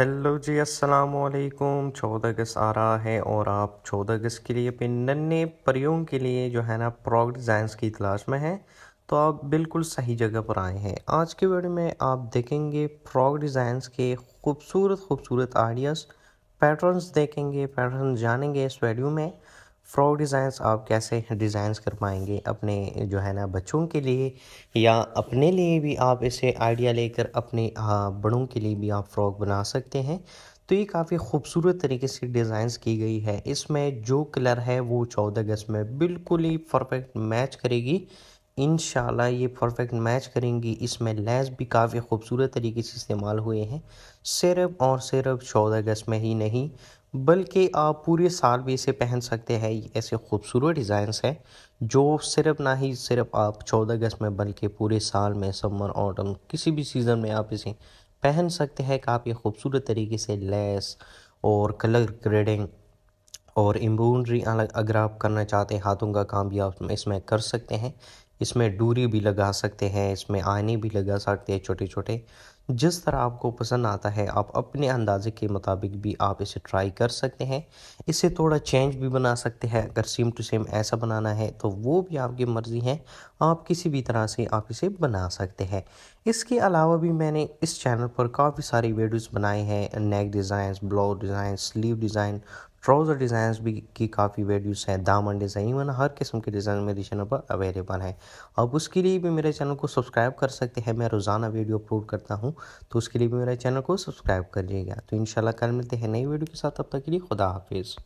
hello जी अस्सलाम वालेकुम अगस्त आ रहा है और आप चौदह अगस्त के लिए अपने नन्हे परियों के लिए जो है ना प्रॉग डिज़ाइंस की तलाश में हैं तो आप बिल्कुल सही जगह पर आए हैं आज के वीडियो में आप देखेंगे प्रॉग डिज़ाइंस के खूबसूरत खूबसूरत आइडियाज़ पैटर्न्स देखेंगे पैटर्न जानेंगे इस वीडियो में फ्रॉक डिज़ाइंस आप कैसे डिज़ाइंस कर पाएंगे अपने जो है ना बच्चों के लिए या अपने लिए भी आप इसे आइडिया लेकर अपने बड़ों के लिए भी आप फ्रॉक बना सकते हैं तो ये काफ़ी खूबसूरत तरीके से डिज़ाइंस की गई है इसमें जो कलर है वो चौदह अगस्त में बिल्कुल ही परफेक्ट मैच करेगी इन ये परफेक्ट मैच करेंगी इसमें लेस भी काफ़ी खूबसूरत तरीके से इस्तेमाल हुए हैं सिर्फ और सिर्फ चौदह अगस्त में ही नहीं बल्कि आप पूरे साल भी इसे पहन सकते हैं ऐसे खूबसूरत डिज़ाइंस हैं जो सिर्फ ना ही सिर्फ आप चौदह अगस्त में बल्कि पूरे साल में समर ऑटम किसी भी सीज़न में आप इसे पहन सकते हैं काफ़ी खूबसूरत तरीके से लेस और कलर ग्रेडिंग और एम्ब्रॉयड्री अलग अगर आप करना चाहते हैं हाथों का काम भी आप इसमें कर सकते हैं इसमें डूरी भी लगा सकते हैं इसमें आने भी लगा सकते हैं छोटे छोटे जिस तरह आपको पसंद आता है आप अपने अंदाजे के मुताबिक भी आप इसे ट्राई कर सकते हैं इसे थोड़ा चेंज भी बना सकते हैं अगर सेम टू सेम ऐसा बनाना है तो वो भी आपकी मर्ज़ी है आप किसी भी तरह से आप इसे बना सकते हैं इसके अलावा भी मैंने इस चैनल पर काफ़ी सारी वीडियोस बनाए हैं neck designs blouse design sleeve design trouser design भी की काफ़ी वीडियोस हैं दामन डिज़ाइन इवन हर किस्म के डिज़ाइन मेरे चैनल पर अवेलेबल हैं अब उसके लिए भी मेरे चैनल को सब्सक्राइब कर सकते हैं मैं रोज़ाना वीडियो अपलोड करता हूँ तो उसके लिए भी मेरे चैनल को सब्सक्राइब कर लीजिएगा तो इन कल मिलते हैं नई वीडियो के साथ तब तक के लिए खुदा हाफिज़